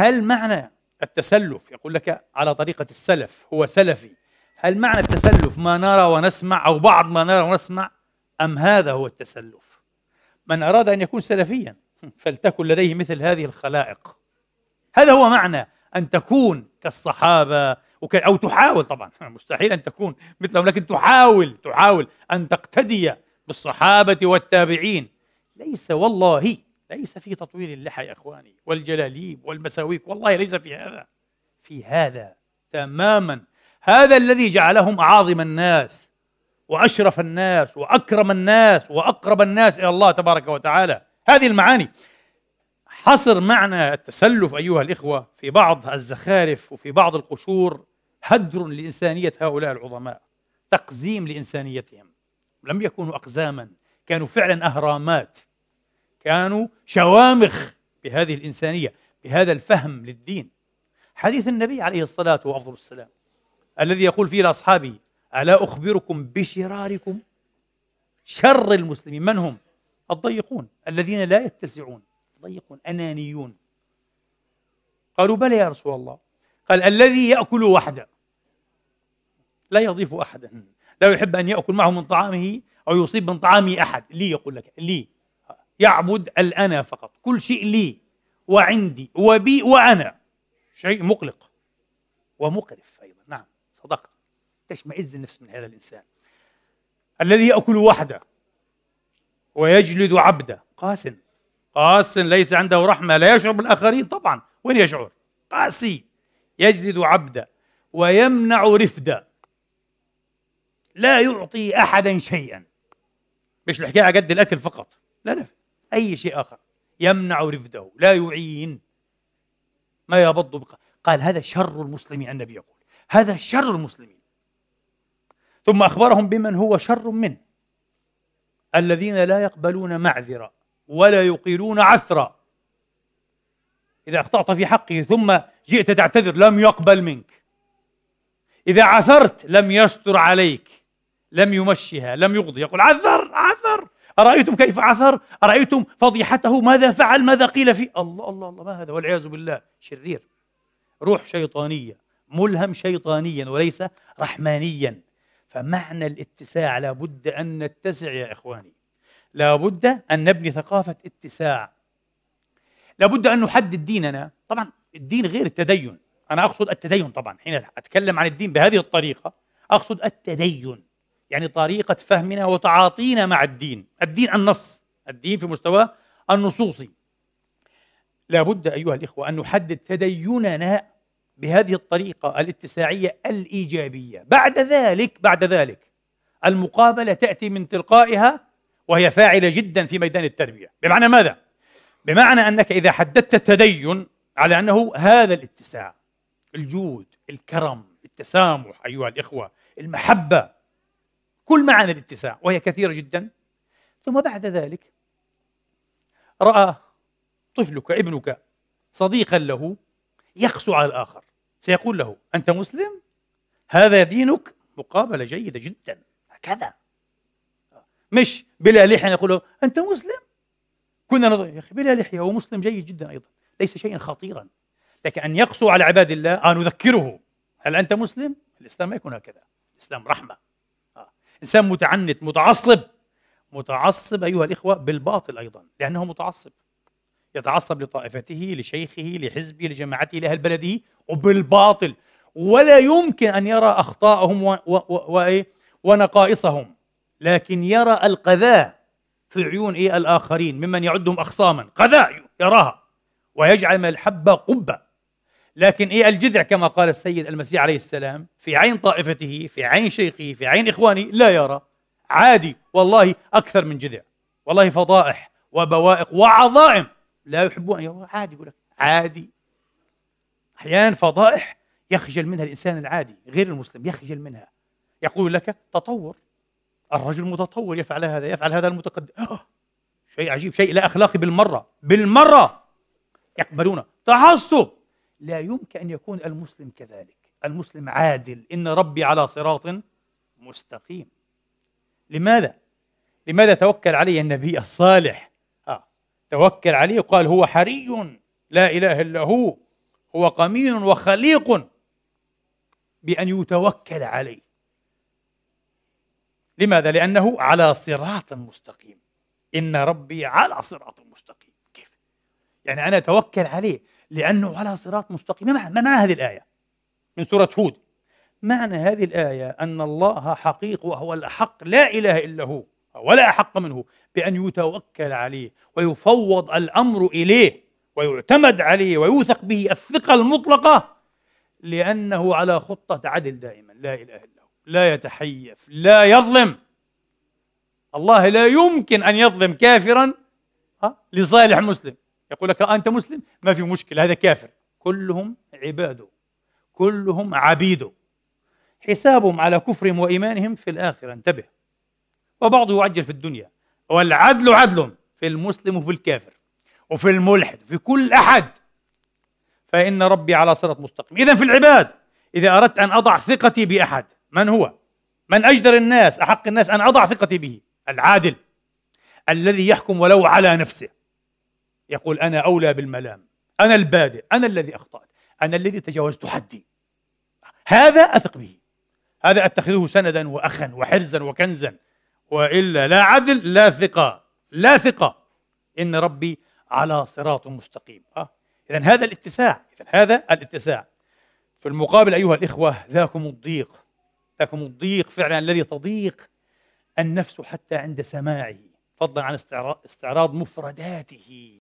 هل معنى التسلف يقول لك على طريقة السلف هو سلفي هل معنى التسلف ما نرى ونسمع أو بعض ما نرى ونسمع أم هذا هو التسلف من أراد أن يكون سلفيا فلتكن لديه مثل هذه الخلائق هذا هو معنى أن تكون كالصحابة أو تحاول طبعا مستحيل أن تكون مثلهم لكن تحاول تحاول أن تقتدي بالصحابة والتابعين ليس والله ليس في تطوير اللحى يا إخواني والجلاليب والمساويك والله ليس في هذا في هذا تماما هذا الذي جعلهم أعاظم الناس وأشرف الناس وأكرم الناس وأقرب الناس إلى الله تبارك وتعالى هذه المعاني حصر معنى التسلف أيها الإخوة في بعض الزخارف وفي بعض القشور هدر لإنسانية هؤلاء العظماء تقزيم لإنسانيتهم لم يكونوا أقزاما كانوا فعلا أهرامات كانوا شوامخ بهذه الإنسانية بهذا الفهم للدين حديث النبي عليه الصلاة وأفضل السلام الذي يقول فيه لأصحابه ألا أخبركم بشراركم شر المسلمين من هم الضيقون الذين لا يتسعون ضيقون أنانيون قالوا بلى يا رسول الله قال الذي يأكل وحده لا يضيف أحدا لا يحب أن يأكل معه من طعامه أو يصيب من طعامه أحد لي يقول لك لي يعبد الأنا فقط كل شيء لي وعندي وبي وأنا شيء مقلق ومقرف أيضا نعم صدقت تشمئز النفس من هذا الإنسان الذي يأكل وحده ويجلد عبده قاس قاس ليس عنده رحمة لا يشعر بالآخرين طبعا وين يشعر قاسي يجلد عبده ويمنع رفده لا يعطي أحدا شيئا مش الحكاية قد الأكل فقط لا لا أي شيء آخر يمنع رفده لا يعين ما يبض بقى قال هذا شر المسلمين النبي يقول هذا شر المسلمين ثم أخبرهم بمن هو شر منه الذين لا يقبلون معذرة ولا يقيلون عثرا إذا أخطأت في حقه ثم جئت تعتذر لم يقبل منك إذا عثرت لم يستر عليك لم يمشها لم يقضي يقول عذر عذر أرأيتم كيف عثر أرأيتم فضيحته ماذا فعل ماذا قيل في الله الله الله ما هذا والعياذ بالله شرير روح شيطانية ملهم شيطانيا وليس رحمانيا فمعنى الاتساع لابد أن نتسع يا إخواني لابد أن نبني ثقافة اتساع لابد أن نحدد ديننا طبعا الدين غير التدين أنا أقصد التدين طبعا حين أتكلم عن الدين بهذه الطريقة أقصد التدين يعني طريقة فهمنا وتعاطينا مع الدين الدين النص الدين في مستوى النصوصي لا بد أيها الإخوة أن نحدد تديننا بهذه الطريقة الاتساعية الإيجابية بعد ذلك بعد ذلك المقابلة تأتي من تلقائها وهي فاعلة جدا في ميدان التربية بمعنى ماذا؟ بمعنى أنك إذا حددت التدين على أنه هذا الاتساع الجود الكرم التسامح أيها الإخوة المحبة كل معاني الاتساع وهي كثيرة جدا ثم بعد ذلك رأى طفلك ابنك صديقا له يقسو على الآخر سيقول له أنت مسلم؟ هذا دينك؟ مقابلة جيدة جدا هكذا مش بلا لحية يقول له أنت مسلم؟ كنا نظر يا أخي بلا لحية هو مسلم جيد جدا أيضا ليس شيئا خطيرا لكن أن يقسو على عباد الله أن آه، نذكره هل أنت مسلم؟ الإسلام ما يكون هكذا الإسلام رحمة انسان متعنت متعصب متعصب ايها الاخوه بالباطل ايضا لانه متعصب يتعصب لطائفته لشيخه لحزبه لجماعته لاهل بلده وبالباطل ولا يمكن ان يرى اخطاءهم و... و... و... إيه؟ ونقائصهم لكن يرى القذاء في عيون إيه الاخرين ممن يعدهم اخصاما قذاء يراها ويجعل من الحبه قبه لكن إيه الجذع كما قال السيد المسيح عليه السلام في عين طائفته في عين شيخه في عين إخوانه لا يرى عادي والله أكثر من جذع والله فضائح وبوائق وعظائم لا يحبون أن يروا عادي يقول لك عادي أحيانا فضائح يخجل منها الإنسان العادي غير المسلم يخجل منها يقول لك تطور الرجل متطور يفعل هذا يفعل هذا المتقدم أوه. شيء عجيب شيء لا أخلاقي بالمرة بالمرة يقبلونه تعصب لا يمكن أن يكون المسلم كذلك المسلم عادل إن ربي على صراط مستقيم لماذا؟ لماذا توكل علي النبي الصالح؟ آه. توكل عليه وقال هو حري لا إله إلا هو هو قمين وخليق بأن يتوكل عليه لماذا؟ لأنه على صراط مستقيم إن ربي على صراط مستقيم كيف؟ يعني أنا أتوكل عليه لأنه على صراط مستقيم ما معنى هذه الآية من سورة هود معنى هذه الآية أن الله حقيق وهو الحق لا إله إلا هو ولا أحق منه بأن يتوكل عليه ويفوض الأمر إليه ويعتمد عليه ويوثق به الثقة المطلقة لأنه على خطة عدل دائما لا إله إلا هو لا يتحيف لا يظلم الله لا يمكن أن يظلم كافرا لصالح مسلم يقول لك أنت مسلم ما في مشكلة هذا كافر كلهم عباده كلهم عبيده حسابهم على كفرهم وإيمانهم في الآخرة انتبه وبعضه يعجل في الدنيا والعدل عدل في المسلم وفي الكافر وفي الملحد في كل أحد فإن ربي على صراط مستقيم إذا في العباد إذا أردت أن أضع ثقتي بأحد من هو؟ من أجدر الناس أحق الناس أن أضع ثقتي به العادل الذي يحكم ولو على نفسه يقول أنا أولى بالملام أنا البادئ أنا الذي أخطأت أنا الذي تجاوزت حدي هذا أثق به هذا أتخذه سندا وأخا وحرزا وكنزا وإلا لا عدل لا ثقة لا ثقة إن ربي على صراط مستقيم أه؟ إذا هذا الاتساع إذا هذا الاتساع في المقابل أيها الإخوة ذاكم الضيق ذاكم الضيق فعلا الذي تضيق النفس حتى عند سماعه فضلا عن استعراض مفرداته